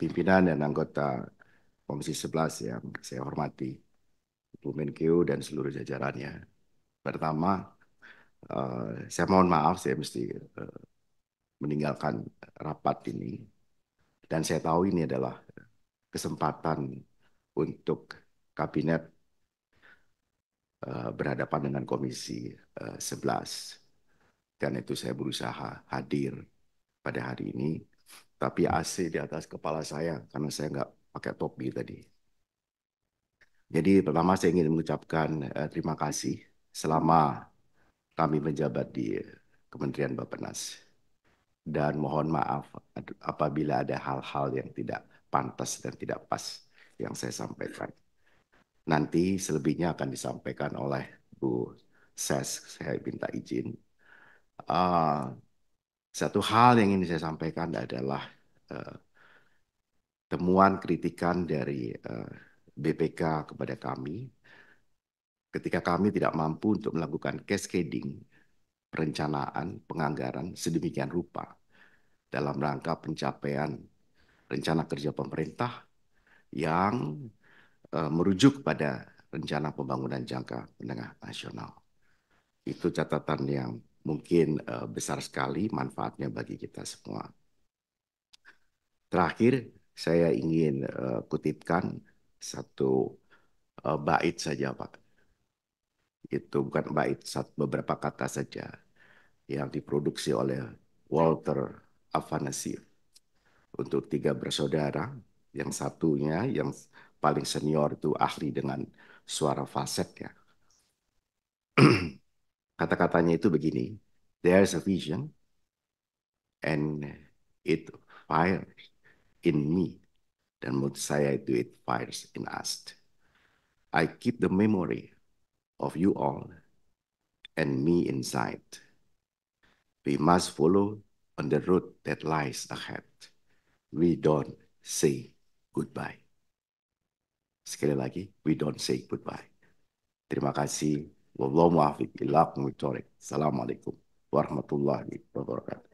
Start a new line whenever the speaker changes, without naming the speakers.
pimpinan dan anggota Komisi 11 yang saya hormati, Bu Menkeu dan seluruh jajarannya. Pertama, uh, saya mohon maaf saya mesti uh, meninggalkan rapat ini. Dan saya tahu ini adalah kesempatan untuk kabinet uh, berhadapan dengan komisi uh, 11. Dan itu saya berusaha hadir pada hari ini tapi AC di atas kepala saya karena saya nggak pakai topi tadi. Jadi pertama saya ingin mengucapkan eh, terima kasih selama kami menjabat di Kementerian Bappenas. Dan mohon maaf apabila ada hal-hal yang tidak pantas dan tidak pas yang saya sampaikan. Nanti selebihnya akan disampaikan oleh Bu Ses, saya minta izin. Uh, satu hal yang ingin saya sampaikan adalah uh, temuan kritikan dari uh, eh, BPK kepada kami ketika kami tidak mampu untuk melakukan cascading perencanaan penganggaran sedemikian rupa dalam rangka pencapaian rencana kerja pemerintah yang uh, merujuk pada rencana pembangunan jangka menengah nasional. Itu catatan yang mungkin uh, besar sekali manfaatnya bagi kita semua. Terakhir, saya ingin uh, kutipkan satu uh, bait saja, Pak. Itu bukan bait, beberapa kata saja yang diproduksi oleh Walter Afanasieff untuk tiga bersaudara. Yang satunya, yang paling senior itu ahli dengan suara falsetnya. Kata-katanya itu begini, there's a vision and it fires in me. Dan menurut saya itu it fires in us. I keep the memory of you all and me inside. We must follow on the road that lies ahead. We don't say goodbye. Sekali lagi, we don't say goodbye. Terima kasih Wallahu muwafiq ila Assalamualaikum warahmatullahi wabarakatuh.